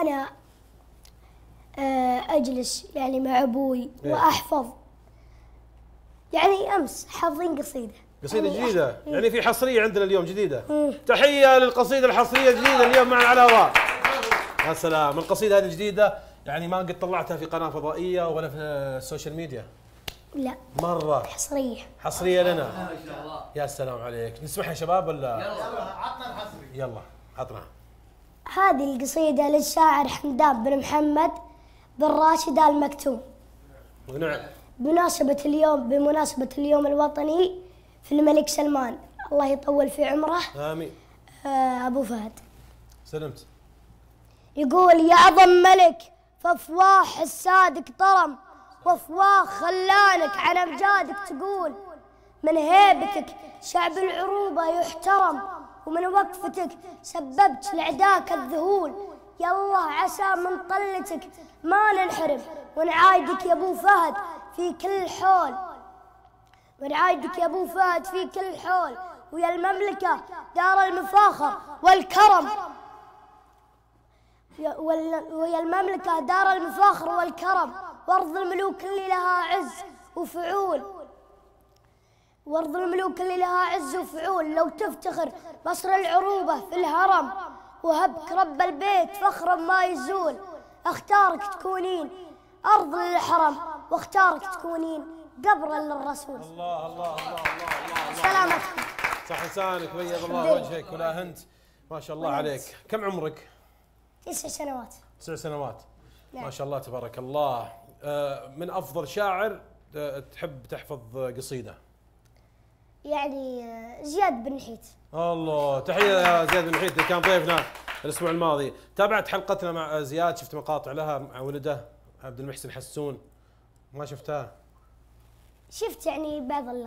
أنا آه، أجلس يعني مع أبوي إيه. وأحفظ يعني أمس حافظين قصيدة قصيدة يعني جديدة إيه. يعني في حصرية عندنا اليوم جديدة مم. إيه. تحية للقصيدة الحصرية الجديدة اليوم معنا على الهواء يا سلام القصيدة هذه الجديدة يعني ما قد طلعتها في قناة فضائية ولا في السوشيال ميديا لا مرة حصرية حصرية لنا يا سلام عليك نسمعها يا شباب ولا يلا عطنا الحصري يلا عطنا هذه القصيدة للشاعر حمدان بن محمد بن راشد المكتوم ونعم بمناسبة اليوم بمناسبة اليوم الوطني في الملك سلمان الله يطول في عمره آمين آه أبو فهد سلمت يقول يا أظم ملك فافواح حسادك طرم وأفواه خلانك عن أمجادك تقول من هيبتك شعب العروبة يحترم ومن وقفتك سببت لعداك الذهول يلا عسى من طلتك ما ننحرم ونعايدك يا ابو فهد في كل حول ونعايدك يا ابو فهد في كل حول ويا المملكة دار المفاخر والكرم ويا المملكة دار المفاخر والكرم وارض الملوك اللي لها عز وفعول وارض الملوك اللي لها عز وفعول لو تفتخر قصر العروبة في الهرم وهبك رب البيت فخرا ما يزول اختارك تكونين أرض للحرم واختارك تكونين قبرا للرسول الله الله الله الله الله صح بيض الله وجهك ولا هنت ما شاء الله عليك كم عمرك؟ تسع سنوات تسع سنوات نعم. ما شاء الله تبارك الله آه، من أفضل شاعر آه، تحب تحفظ قصيده يعني آه، زياد بن حيت الله تحيه يا زياد بن حيت كان ضيفنا الاسبوع الماضي تابعت حلقتنا مع زياد شفت مقاطع لها مع ولده عبد المحسن حسون ما شفتها شفت يعني بعض اللقاء